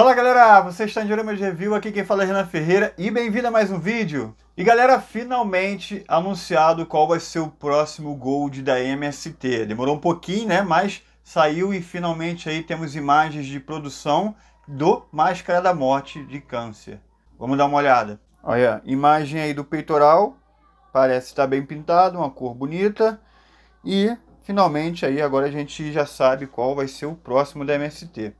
Fala galera, você está em Dioramas Review, aqui quem fala é Renan Ferreira e bem-vindo a mais um vídeo. E galera, finalmente anunciado qual vai ser o próximo Gold da MST. Demorou um pouquinho, né, mas saiu e finalmente aí temos imagens de produção do Máscara da Morte de Câncer. Vamos dar uma olhada. Olha, imagem aí do peitoral, parece estar bem pintado, uma cor bonita. E finalmente aí agora a gente já sabe qual vai ser o próximo da MST,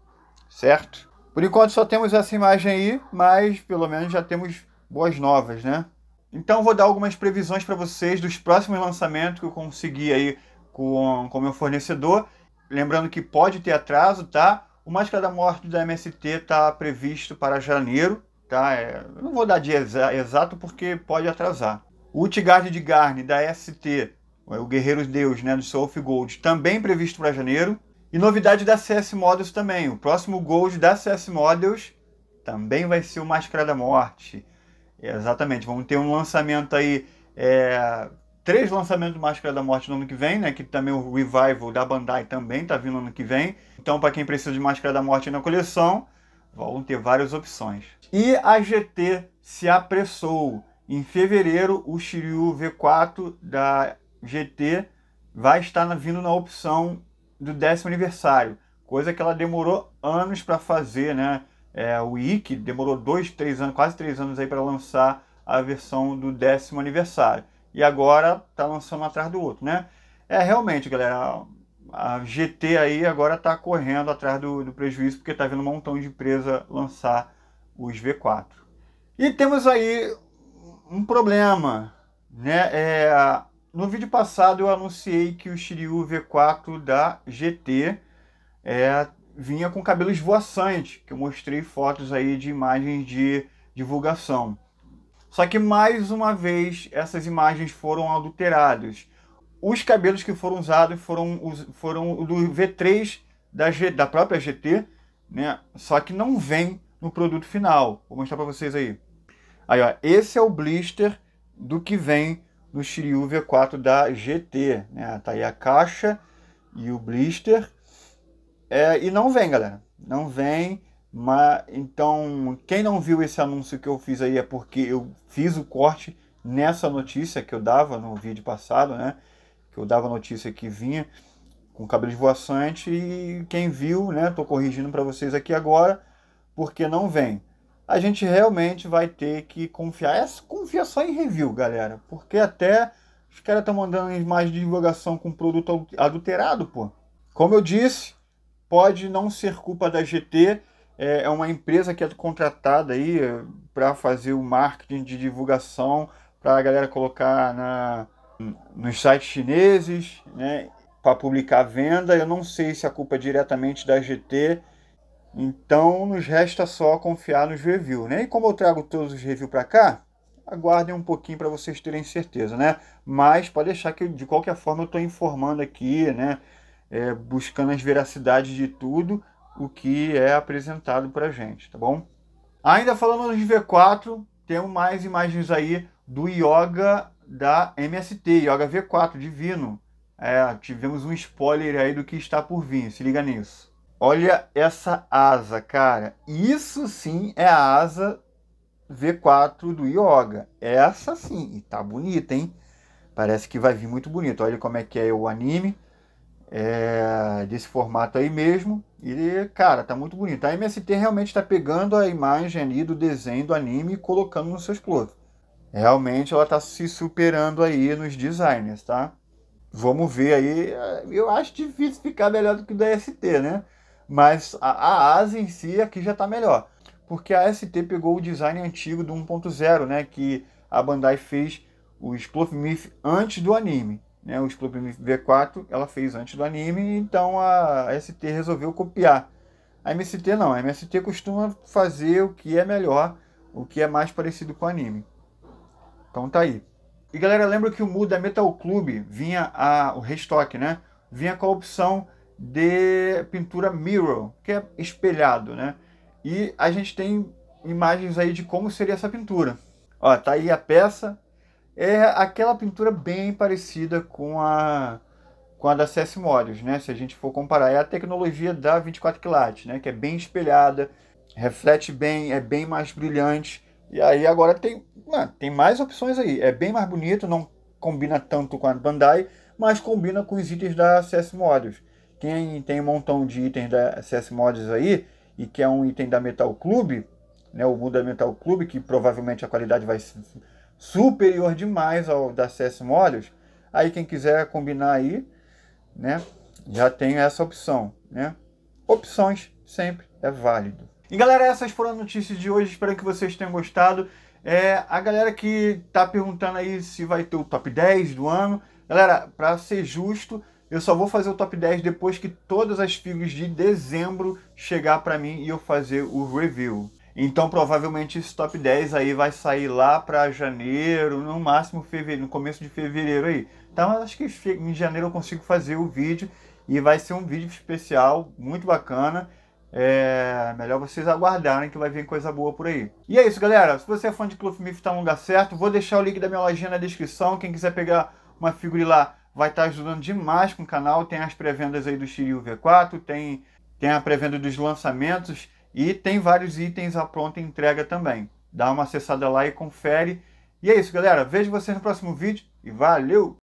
certo? Por enquanto só temos essa imagem aí, mas pelo menos já temos boas novas, né? Então vou dar algumas previsões para vocês dos próximos lançamentos que eu consegui aí com o meu fornecedor. Lembrando que pode ter atraso, tá? O Máscara da Morte da MST está previsto para janeiro, tá? É, não vou dar dia exa exato porque pode atrasar. O Utgard de Garne da ST, o Guerreiros Deus, né, do Soul of Gold, também previsto para janeiro. E novidade da CS Models também. O próximo Gold da CS Models também vai ser o Máscara da Morte. É, exatamente, vamos ter um lançamento aí. É, três lançamentos do Máscara da Morte no ano que vem, né? Que também o Revival da Bandai também tá vindo no ano que vem. Então, para quem precisa de Máscara da Morte na coleção, vão ter várias opções. E a GT se apressou. Em fevereiro, o Shiryu V4 da GT vai estar vindo na opção do décimo aniversário, coisa que ela demorou anos para fazer, né? É, o Wiki demorou dois, três anos, quase três anos aí para lançar a versão do décimo aniversário. E agora tá lançando um atrás do outro, né? É realmente, galera, a, GT aí agora tá correndo atrás do, do prejuízo porque tá vendo um montão de empresa lançar os V4. E temos aí um problema, né? É, no vídeo passado eu anunciei que o Shiryu V4 da GT é, vinha com cabelo esvoaçante, que eu mostrei fotos aí de imagens de divulgação. Só que mais uma vez essas imagens foram adulteradas. Os cabelos que foram usados foram, foram do V3 da, G, da própria GT, né? Só que não vem no produto final. Vou mostrar para vocês aí. Aí, ó, esse é o blister do que vem do Shiryu V4 da GT. Né? Tá aí a caixa e o blister. É, e não vem, galera. Não vem. Mas, então, quem não viu esse anúncio que eu fiz aí é porque eu fiz o corte nessa notícia que eu dava no vídeo passado, né? Que eu dava a notícia que vinha com cabelo esvoaçante. E quem viu, né? Tô corrigindo para vocês aqui agora, porque não vem a gente realmente vai ter que confiar. É, confia só em review, galera. Porque até os caras estão mandando mais divulgação com produto adulterado, pô. Como eu disse, pode não ser culpa da GT. É, é uma empresa que é contratada aí é, para fazer o marketing de divulgação para a galera colocar na, nos sites chineses, né? Para publicar a venda. Eu não sei se a é culpa é diretamente da GT então nos resta só confiar nos reviews, né? E como eu trago todos os reviews para cá, aguardem um pouquinho para vocês terem certeza, né? Mas pode deixar que de qualquer forma eu estou informando aqui, né? É, buscando as veracidades de tudo o que é apresentado para gente, tá bom? Ainda falando dos V4, temos mais imagens aí do Yoga da MST, Yoga V4 Divino. É, tivemos um spoiler aí do que está por vir, se liga nisso. Olha essa asa, cara. Isso sim é a asa V4 do Yoga. Essa sim, e tá bonita, hein? Parece que vai vir muito bonito. Olha como é que é o anime. É desse formato aí mesmo. E, cara, tá muito bonito. A MST realmente está pegando a imagem ali do desenho do anime e colocando nos seus clothes. Realmente ela tá se superando aí nos designers, tá? Vamos ver aí. Eu acho difícil ficar melhor do que o da ST, né? Mas a, a asa em si aqui já está melhor, porque a ST pegou o design antigo do 1.0, né, que a Bandai fez o Splotmith antes do anime. Né, o Splotmith V4 ela fez antes do anime, então a ST resolveu copiar. A MST não, a MST costuma fazer o que é melhor, o que é mais parecido com anime. Então tá aí. E galera, lembra que o Mu da Metal Club vinha a, o restock, né? Vinha com a opção de pintura mirror, que é espelhado, né? E a gente tem imagens aí de como seria essa pintura. Ó, tá aí a peça. É aquela pintura bem parecida com a com a da CS Morios, né? Se a gente for comparar, é a tecnologia da 24 quilates, né? Que é bem espelhada, reflete bem, é bem mais brilhante. E aí agora tem, mano, tem mais opções aí. É bem mais bonito, não combina tanto com a Bandai, mas combina com os itens da CS Morios. Quem tem um montão de itens da CS Mods aí e quer um item da Metal Club, né, o Buda Metal Club, que provavelmente a qualidade vai ser superior demais ao da CS Mods, aí quem quiser combinar aí, né, já tem essa opção, né? Opções sempre é válido. E galera, essas foram as notícias de hoje, espero que vocês tenham gostado. É, a galera que tá perguntando aí se vai ter o top 10 do ano, galera, para ser justo, eu só vou fazer o top 10 depois que todas as figs de dezembro chegar para mim e eu fazer o review. Então provavelmente esse top 10 aí vai sair lá para janeiro, no máximo fevereiro, no começo de fevereiro aí. Tá, então, mas acho que em janeiro eu consigo fazer o vídeo e vai ser um vídeo especial, muito bacana. É melhor vocês aguardarem que vai vir coisa boa por aí. E é isso, galera. Se você é fã de Clube Miff, tá no lugar certo. Vou deixar o link da minha lojinha na descrição. Quem quiser pegar uma figura lá vai estar ajudando demais com o canal. Tem as pré-vendas aí do Shiryu V4, tem, tem a pré-venda dos lançamentos e tem vários itens à pronta entrega também. Dá uma acessada lá e confere. E é isso, galera. Vejo vocês no próximo vídeo e valeu!